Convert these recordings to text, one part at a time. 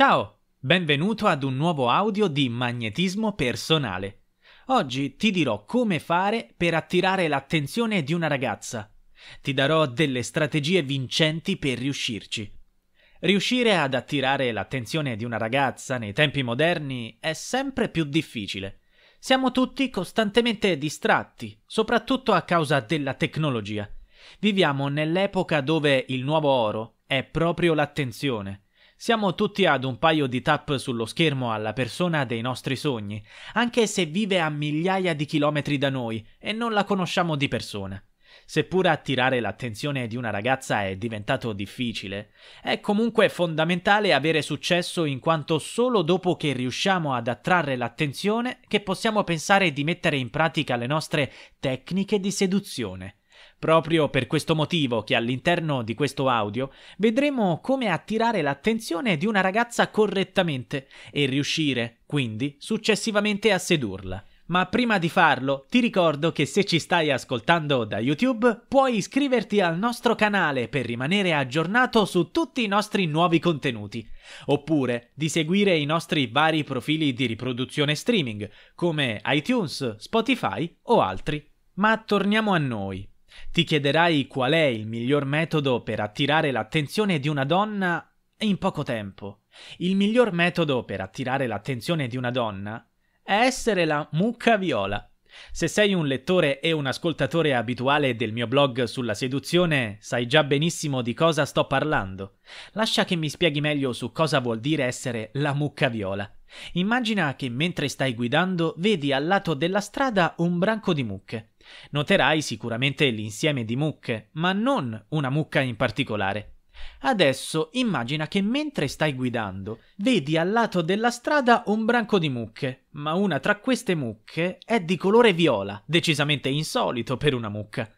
Ciao, benvenuto ad un nuovo audio di Magnetismo Personale. Oggi ti dirò come fare per attirare l'attenzione di una ragazza. Ti darò delle strategie vincenti per riuscirci. Riuscire ad attirare l'attenzione di una ragazza nei tempi moderni è sempre più difficile. Siamo tutti costantemente distratti, soprattutto a causa della tecnologia. Viviamo nell'epoca dove il nuovo oro è proprio l'attenzione siamo tutti ad un paio di tap sullo schermo alla persona dei nostri sogni, anche se vive a migliaia di chilometri da noi e non la conosciamo di persona. Seppur attirare l'attenzione di una ragazza è diventato difficile, è comunque fondamentale avere successo in quanto solo dopo che riusciamo ad attrarre l'attenzione che possiamo pensare di mettere in pratica le nostre tecniche di seduzione. Proprio per questo motivo che all'interno di questo audio vedremo come attirare l'attenzione di una ragazza correttamente e riuscire, quindi, successivamente a sedurla. Ma prima di farlo ti ricordo che se ci stai ascoltando da YouTube puoi iscriverti al nostro canale per rimanere aggiornato su tutti i nostri nuovi contenuti, oppure di seguire i nostri vari profili di riproduzione streaming come iTunes, Spotify o altri. Ma torniamo a noi. Ti chiederai qual è il miglior metodo per attirare l'attenzione di una donna in poco tempo. Il miglior metodo per attirare l'attenzione di una donna è essere la mucca viola. Se sei un lettore e un ascoltatore abituale del mio blog sulla seduzione, sai già benissimo di cosa sto parlando. Lascia che mi spieghi meglio su cosa vuol dire essere la mucca viola. Immagina che mentre stai guidando vedi al lato della strada un branco di mucche. Noterai sicuramente l'insieme di mucche, ma non una mucca in particolare. Adesso immagina che mentre stai guidando vedi al lato della strada un branco di mucche, ma una tra queste mucche è di colore viola, decisamente insolito per una mucca.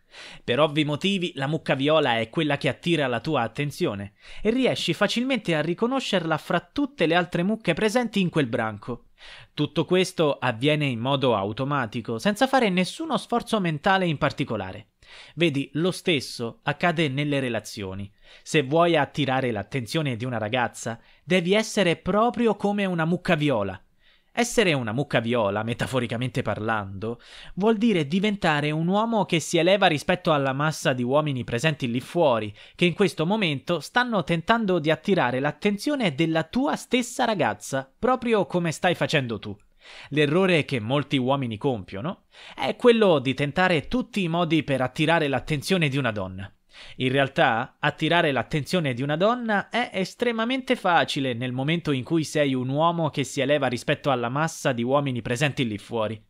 Per ovvi motivi la mucca viola è quella che attira la tua attenzione e riesci facilmente a riconoscerla fra tutte le altre mucche presenti in quel branco. Tutto questo avviene in modo automatico, senza fare nessuno sforzo mentale in particolare. Vedi, lo stesso accade nelle relazioni. Se vuoi attirare l'attenzione di una ragazza, devi essere proprio come una mucca viola, essere una mucca viola, metaforicamente parlando, vuol dire diventare un uomo che si eleva rispetto alla massa di uomini presenti lì fuori, che in questo momento stanno tentando di attirare l'attenzione della tua stessa ragazza, proprio come stai facendo tu. L'errore che molti uomini compiono è quello di tentare tutti i modi per attirare l'attenzione di una donna. In realtà, attirare l'attenzione di una donna è estremamente facile nel momento in cui sei un uomo che si eleva rispetto alla massa di uomini presenti lì fuori.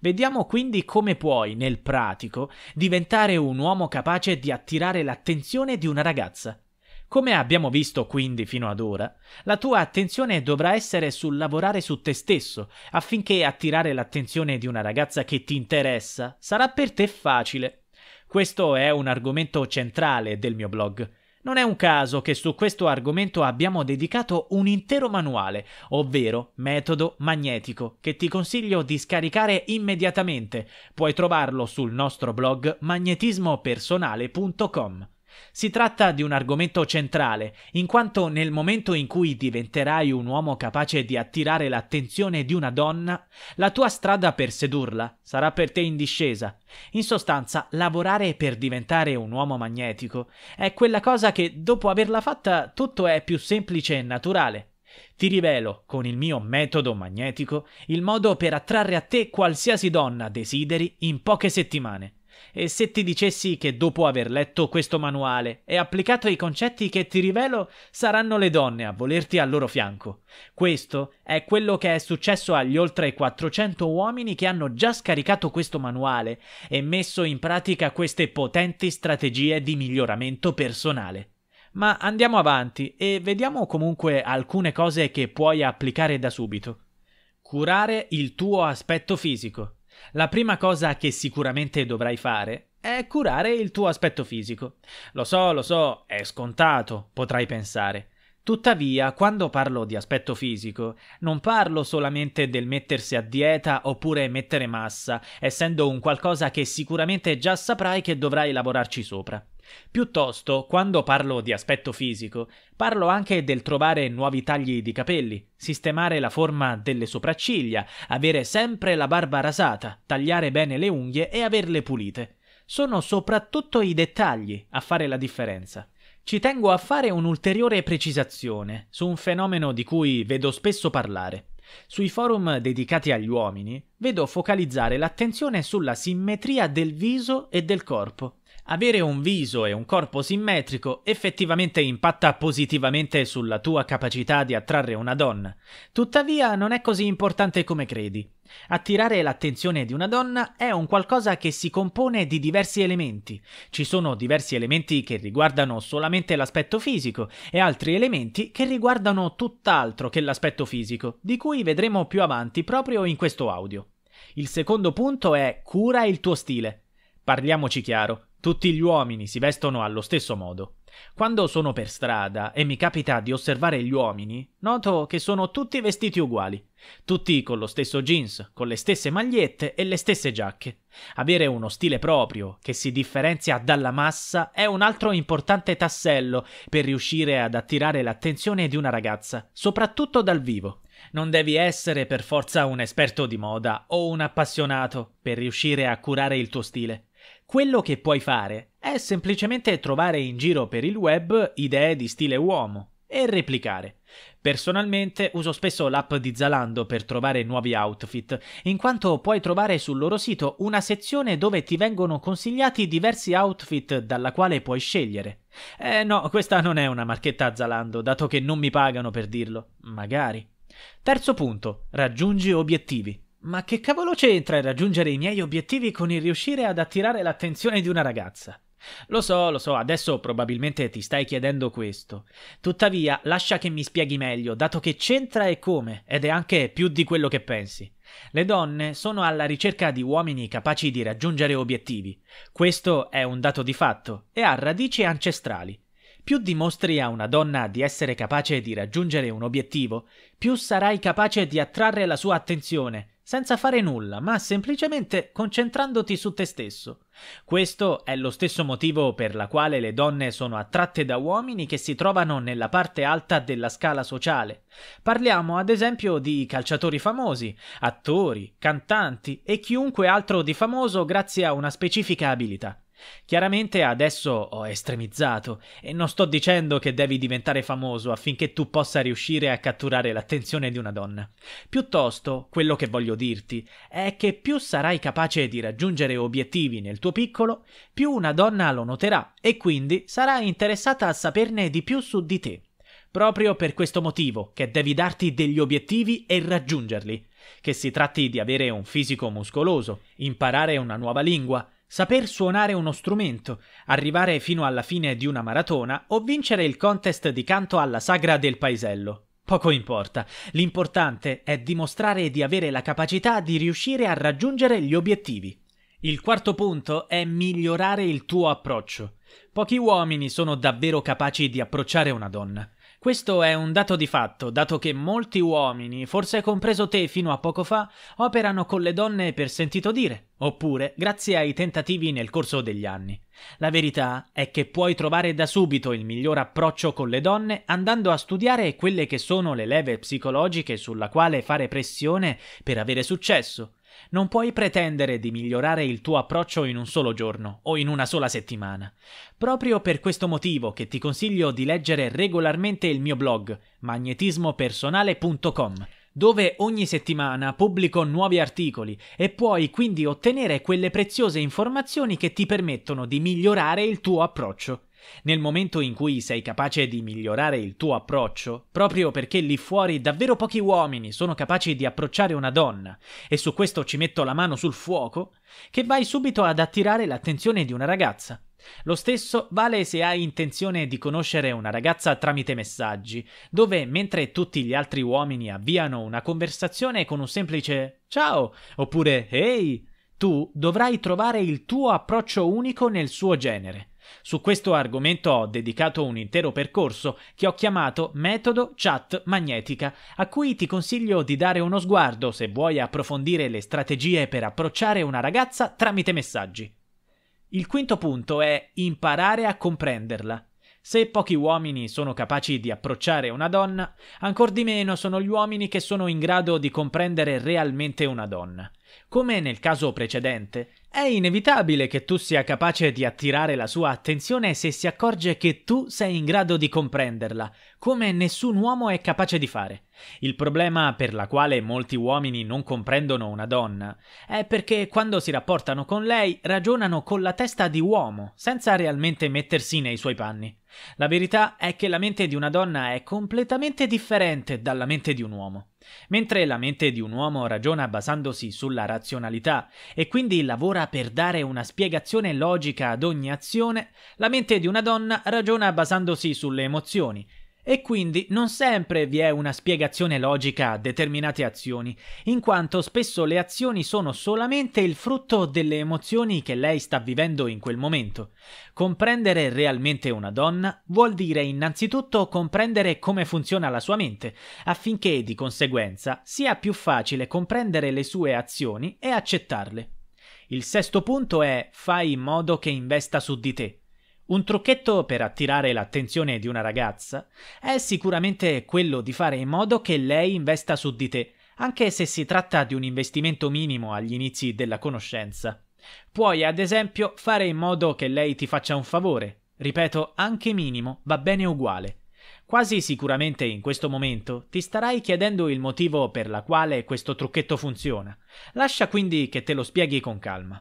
Vediamo quindi come puoi, nel pratico, diventare un uomo capace di attirare l'attenzione di una ragazza. Come abbiamo visto quindi fino ad ora, la tua attenzione dovrà essere sul lavorare su te stesso, affinché attirare l'attenzione di una ragazza che ti interessa sarà per te facile. Questo è un argomento centrale del mio blog. Non è un caso che su questo argomento abbiamo dedicato un intero manuale, ovvero Metodo Magnetico, che ti consiglio di scaricare immediatamente. Puoi trovarlo sul nostro blog magnetismopersonale.com. Si tratta di un argomento centrale, in quanto nel momento in cui diventerai un uomo capace di attirare l'attenzione di una donna, la tua strada per sedurla sarà per te in discesa. In sostanza, lavorare per diventare un uomo magnetico è quella cosa che dopo averla fatta tutto è più semplice e naturale. Ti rivelo, con il mio metodo magnetico, il modo per attrarre a te qualsiasi donna desideri in poche settimane. E se ti dicessi che dopo aver letto questo manuale e applicato i concetti che ti rivelo, saranno le donne a volerti al loro fianco. Questo è quello che è successo agli oltre 400 uomini che hanno già scaricato questo manuale e messo in pratica queste potenti strategie di miglioramento personale. Ma andiamo avanti e vediamo comunque alcune cose che puoi applicare da subito. Curare il tuo aspetto fisico. La prima cosa che sicuramente dovrai fare è curare il tuo aspetto fisico. Lo so, lo so, è scontato, potrai pensare. Tuttavia, quando parlo di aspetto fisico, non parlo solamente del mettersi a dieta oppure mettere massa, essendo un qualcosa che sicuramente già saprai che dovrai lavorarci sopra. Piuttosto, quando parlo di aspetto fisico, parlo anche del trovare nuovi tagli di capelli, sistemare la forma delle sopracciglia, avere sempre la barba rasata, tagliare bene le unghie e averle pulite. Sono soprattutto i dettagli a fare la differenza. Ci tengo a fare un'ulteriore precisazione su un fenomeno di cui vedo spesso parlare. Sui forum dedicati agli uomini vedo focalizzare l'attenzione sulla simmetria del viso e del corpo. Avere un viso e un corpo simmetrico effettivamente impatta positivamente sulla tua capacità di attrarre una donna. Tuttavia non è così importante come credi. Attirare l'attenzione di una donna è un qualcosa che si compone di diversi elementi. Ci sono diversi elementi che riguardano solamente l'aspetto fisico e altri elementi che riguardano tutt'altro che l'aspetto fisico, di cui vedremo più avanti proprio in questo audio. Il secondo punto è cura il tuo stile. Parliamoci chiaro, tutti gli uomini si vestono allo stesso modo. Quando sono per strada e mi capita di osservare gli uomini, noto che sono tutti vestiti uguali, tutti con lo stesso jeans, con le stesse magliette e le stesse giacche. Avere uno stile proprio che si differenzia dalla massa è un altro importante tassello per riuscire ad attirare l'attenzione di una ragazza, soprattutto dal vivo. Non devi essere per forza un esperto di moda o un appassionato per riuscire a curare il tuo stile. Quello che puoi fare è semplicemente trovare in giro per il web idee di stile uomo e replicare. Personalmente uso spesso l'app di Zalando per trovare nuovi outfit, in quanto puoi trovare sul loro sito una sezione dove ti vengono consigliati diversi outfit dalla quale puoi scegliere. Eh no, questa non è una marchetta Zalando, dato che non mi pagano per dirlo. Magari. Terzo punto, raggiungi obiettivi. Ma che cavolo c'entra il raggiungere i miei obiettivi con il riuscire ad attirare l'attenzione di una ragazza? Lo so, lo so, adesso probabilmente ti stai chiedendo questo. Tuttavia, lascia che mi spieghi meglio, dato che c'entra e come, ed è anche più di quello che pensi. Le donne sono alla ricerca di uomini capaci di raggiungere obiettivi. Questo è un dato di fatto e ha radici ancestrali. Più dimostri a una donna di essere capace di raggiungere un obiettivo, più sarai capace di attrarre la sua attenzione senza fare nulla, ma semplicemente concentrandoti su te stesso. Questo è lo stesso motivo per la quale le donne sono attratte da uomini che si trovano nella parte alta della scala sociale. Parliamo ad esempio di calciatori famosi, attori, cantanti e chiunque altro di famoso grazie a una specifica abilità. Chiaramente adesso ho estremizzato e non sto dicendo che devi diventare famoso affinché tu possa riuscire a catturare l'attenzione di una donna. Piuttosto, quello che voglio dirti è che più sarai capace di raggiungere obiettivi nel tuo piccolo, più una donna lo noterà e quindi sarà interessata a saperne di più su di te. Proprio per questo motivo che devi darti degli obiettivi e raggiungerli, che si tratti di avere un fisico muscoloso, imparare una nuova lingua, saper suonare uno strumento, arrivare fino alla fine di una maratona o vincere il contest di canto alla sagra del paesello. Poco importa, l'importante è dimostrare di avere la capacità di riuscire a raggiungere gli obiettivi. Il quarto punto è migliorare il tuo approccio. Pochi uomini sono davvero capaci di approcciare una donna. Questo è un dato di fatto, dato che molti uomini, forse compreso te fino a poco fa, operano con le donne per sentito dire, oppure grazie ai tentativi nel corso degli anni. La verità è che puoi trovare da subito il miglior approccio con le donne andando a studiare quelle che sono le leve psicologiche sulla quale fare pressione per avere successo non puoi pretendere di migliorare il tuo approccio in un solo giorno o in una sola settimana. Proprio per questo motivo che ti consiglio di leggere regolarmente il mio blog magnetismopersonale.com dove ogni settimana pubblico nuovi articoli e puoi quindi ottenere quelle preziose informazioni che ti permettono di migliorare il tuo approccio nel momento in cui sei capace di migliorare il tuo approccio, proprio perché lì fuori davvero pochi uomini sono capaci di approcciare una donna, e su questo ci metto la mano sul fuoco, che vai subito ad attirare l'attenzione di una ragazza. Lo stesso vale se hai intenzione di conoscere una ragazza tramite messaggi, dove mentre tutti gli altri uomini avviano una conversazione con un semplice ciao oppure ehi, tu dovrai trovare il tuo approccio unico nel suo genere. Su questo argomento ho dedicato un intero percorso che ho chiamato Metodo Chat Magnetica, a cui ti consiglio di dare uno sguardo se vuoi approfondire le strategie per approcciare una ragazza tramite messaggi. Il quinto punto è imparare a comprenderla. Se pochi uomini sono capaci di approcciare una donna, ancor di meno sono gli uomini che sono in grado di comprendere realmente una donna. Come nel caso precedente, è inevitabile che tu sia capace di attirare la sua attenzione se si accorge che tu sei in grado di comprenderla, come nessun uomo è capace di fare. Il problema per la quale molti uomini non comprendono una donna è perché quando si rapportano con lei ragionano con la testa di uomo, senza realmente mettersi nei suoi panni. La verità è che la mente di una donna è completamente differente dalla mente di un uomo. Mentre la mente di un uomo ragiona basandosi sulla razionalità e quindi lavora Ora, per dare una spiegazione logica ad ogni azione, la mente di una donna ragiona basandosi sulle emozioni, e quindi non sempre vi è una spiegazione logica a determinate azioni, in quanto spesso le azioni sono solamente il frutto delle emozioni che lei sta vivendo in quel momento. Comprendere realmente una donna vuol dire innanzitutto comprendere come funziona la sua mente, affinché di conseguenza sia più facile comprendere le sue azioni e accettarle. Il sesto punto è fai in modo che investa su di te. Un trucchetto per attirare l'attenzione di una ragazza è sicuramente quello di fare in modo che lei investa su di te, anche se si tratta di un investimento minimo agli inizi della conoscenza. Puoi, ad esempio, fare in modo che lei ti faccia un favore. Ripeto, anche minimo, va bene uguale. Quasi sicuramente in questo momento ti starai chiedendo il motivo per la quale questo trucchetto funziona. Lascia quindi che te lo spieghi con calma.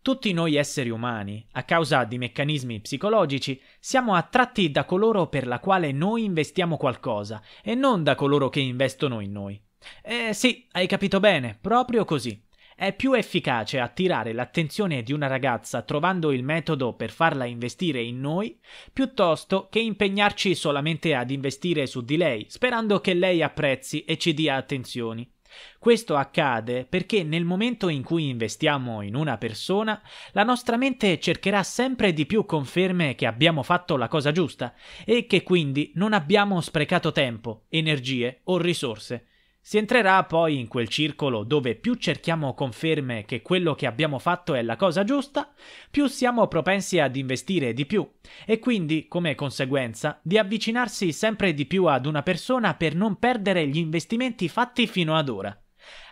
Tutti noi esseri umani, a causa di meccanismi psicologici, siamo attratti da coloro per la quale noi investiamo qualcosa e non da coloro che investono in noi. Eh sì, hai capito bene, proprio così. È più efficace attirare l'attenzione di una ragazza trovando il metodo per farla investire in noi, piuttosto che impegnarci solamente ad investire su di lei, sperando che lei apprezzi e ci dia attenzioni. Questo accade perché nel momento in cui investiamo in una persona, la nostra mente cercherà sempre di più conferme che abbiamo fatto la cosa giusta e che quindi non abbiamo sprecato tempo, energie o risorse. Si entrerà poi in quel circolo dove più cerchiamo conferme che quello che abbiamo fatto è la cosa giusta, più siamo propensi ad investire di più e quindi, come conseguenza, di avvicinarsi sempre di più ad una persona per non perdere gli investimenti fatti fino ad ora.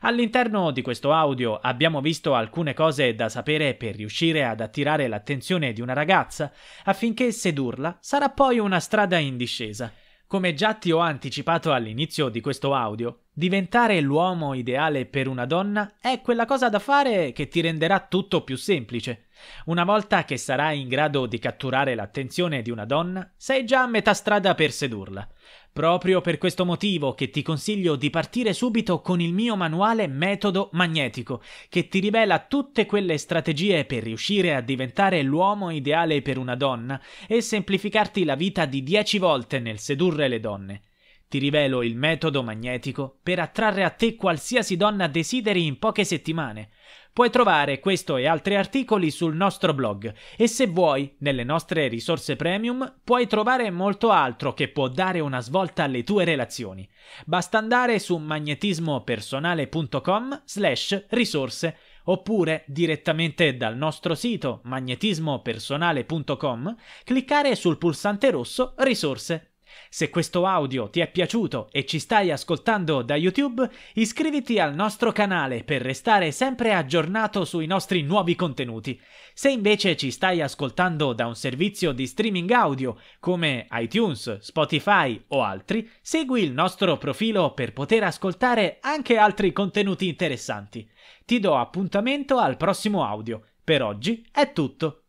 All'interno di questo audio abbiamo visto alcune cose da sapere per riuscire ad attirare l'attenzione di una ragazza, affinché sedurla sarà poi una strada in discesa. Come già ti ho anticipato all'inizio di questo audio, diventare l'uomo ideale per una donna è quella cosa da fare che ti renderà tutto più semplice. Una volta che sarai in grado di catturare l'attenzione di una donna, sei già a metà strada per sedurla. Proprio per questo motivo che ti consiglio di partire subito con il mio manuale Metodo Magnetico, che ti rivela tutte quelle strategie per riuscire a diventare l'uomo ideale per una donna e semplificarti la vita di 10 volte nel sedurre le donne. Ti rivelo il metodo magnetico per attrarre a te qualsiasi donna desideri in poche settimane. Puoi trovare questo e altri articoli sul nostro blog e se vuoi, nelle nostre risorse premium, puoi trovare molto altro che può dare una svolta alle tue relazioni. Basta andare su magnetismopersonale.com slash risorse oppure direttamente dal nostro sito magnetismopersonale.com cliccare sul pulsante rosso risorse se questo audio ti è piaciuto e ci stai ascoltando da YouTube, iscriviti al nostro canale per restare sempre aggiornato sui nostri nuovi contenuti. Se invece ci stai ascoltando da un servizio di streaming audio come iTunes, Spotify o altri, segui il nostro profilo per poter ascoltare anche altri contenuti interessanti. Ti do appuntamento al prossimo audio. Per oggi è tutto.